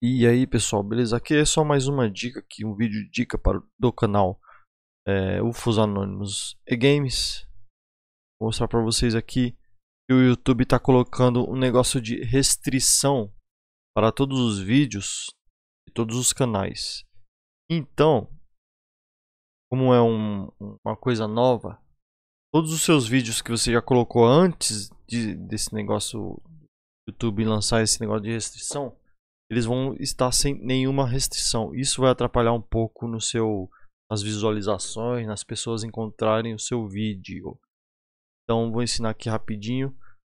E aí pessoal, beleza? Aqui é só mais uma dica aqui, um vídeo dica para, do canal é, UFOS Anônimos e Games. Vou mostrar para vocês aqui que o YouTube está colocando um negócio de restrição para todos os vídeos e todos os canais. Então, como é um, uma coisa nova, todos os seus vídeos que você já colocou antes de, desse negócio YouTube lançar esse negócio de restrição eles vão estar sem nenhuma restrição. Isso vai atrapalhar um pouco no seu nas visualizações, nas pessoas encontrarem o seu vídeo. Então vou ensinar aqui rapidinho.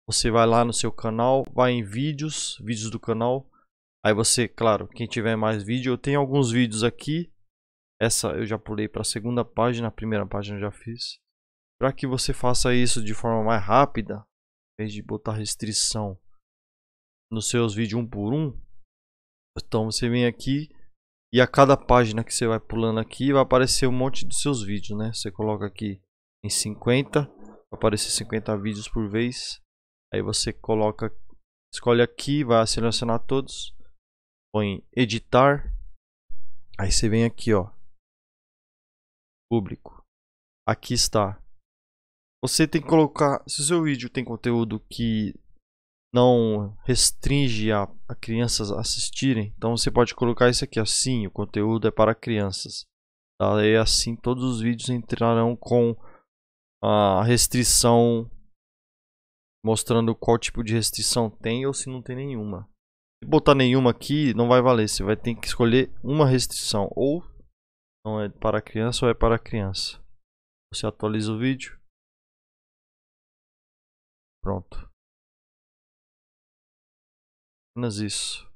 Você vai lá no seu canal, vai em vídeos, vídeos do canal. Aí você, claro, quem tiver mais vídeo, eu tenho alguns vídeos aqui. Essa eu já pulei para a segunda página, a primeira página eu já fiz. Para que você faça isso de forma mais rápida, em vez de botar restrição nos seus vídeos um por um, então você vem aqui e a cada página que você vai pulando aqui vai aparecer um monte de seus vídeos, né? Você coloca aqui em 50, vai aparecer 50 vídeos por vez. Aí você coloca, escolhe aqui, vai selecionar todos, põe editar. Aí você vem aqui, ó, público. Aqui está. Você tem que colocar, se o seu vídeo tem conteúdo que não restringe a, a crianças assistirem. Então você pode colocar isso aqui assim, o conteúdo é para crianças. Tá? assim todos os vídeos entrarão com a restrição mostrando qual tipo de restrição tem ou se não tem nenhuma. Se botar nenhuma aqui não vai valer, você vai ter que escolher uma restrição ou não é para criança ou é para criança. Você atualiza o vídeo. Pronto. Apenas isso.